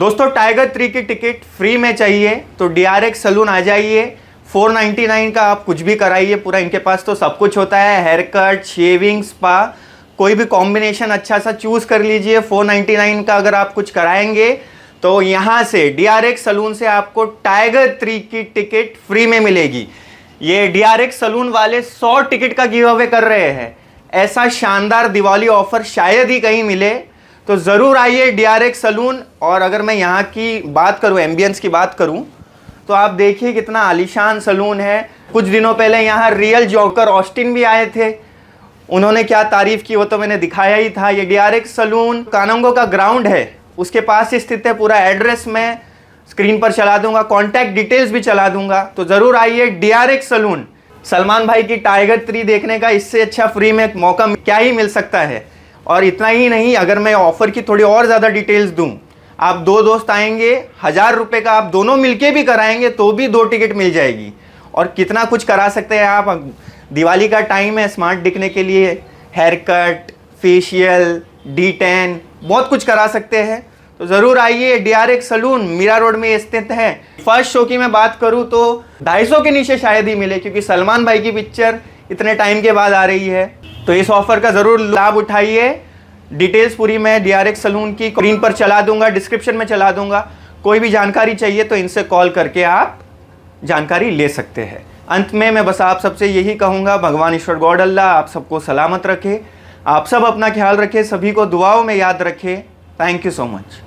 दोस्तों Tiger three की ticket free में चाहिए तो डी आर एक्स सलून आ जाइए 499 का आप कुछ भी कराइए पूरा इनके पास तो सब कुछ होता है हेयर कट शेविंग स्पा कोई भी कॉम्बिनेशन अच्छा सा चूज़ कर लीजिए 499 का अगर आप कुछ कराएंगे तो यहाँ से डी आर एक्स सलून से आपको टाइगर थ्री की टिकट फ्री में मिलेगी ये डी आर एक्स सलून वाले सौ टिकट का गिव अवे कर रहे हैं ऐसा शानदार दिवाली ऑफर शायद ही कहीं मिले तो ज़रूर आइए डी सलून और अगर मैं यहाँ की बात करूँ एम्बियंस की बात करूँ तो आप देखिए कितना आलिशान सलून है कुछ दिनों पहले यहाँ रियल जॉकर ऑस्टिन भी आए थे उन्होंने क्या तारीफ़ की वो तो मैंने दिखाया ही था ये एक्स सलून कानोंगो का ग्राउंड है उसके पास स्थित है पूरा एड्रेस मैं स्क्रीन पर चला दूंगा कॉन्टैक्ट डिटेल्स भी चला दूंगा तो ज़रूर आइए एक्स सलून सलमान भाई की टाइगर थ्री देखने का इससे अच्छा फ्री में मौका क्या ही मिल सकता है और इतना ही नहीं अगर मैं ऑफ़र की थोड़ी और ज़्यादा डिटेल्स दूँ आप दो दोस्त आएंगे हज़ार रुपये का आप दोनों मिलके भी कराएंगे तो भी दो टिकट मिल जाएगी और कितना कुछ करा सकते हैं आप दिवाली का टाइम है स्मार्ट दिखने के लिए hair cut facial D tan बहुत कुछ करा सकते हैं तो ज़रूर आइए D R X salon Mira road में स्थित है फर्स्ट शो की मैं बात करूँ तो ढाई सौ के नीचे शायद ही मिले क्योंकि सलमान भाई की पिक्चर इतने टाइम के बाद आ रही है तो इस ऑफर का ज़रूर लाभ उठाइए डिटेल्स पूरी मैं डी आर एक्स सलून की स्क्रीन पर चला दूंगा डिस्क्रिप्शन में चला दूंगा कोई भी जानकारी चाहिए तो इनसे कॉल करके आप जानकारी ले सकते हैं अंत में मैं बस आप सबसे यही कहूँगा भगवान ईश्वर गौड अल्लाह आप सबको सलामत रखे आप सब अपना ख्याल रखें सभी को दुआओं में याद रखें थैंक यू सो मच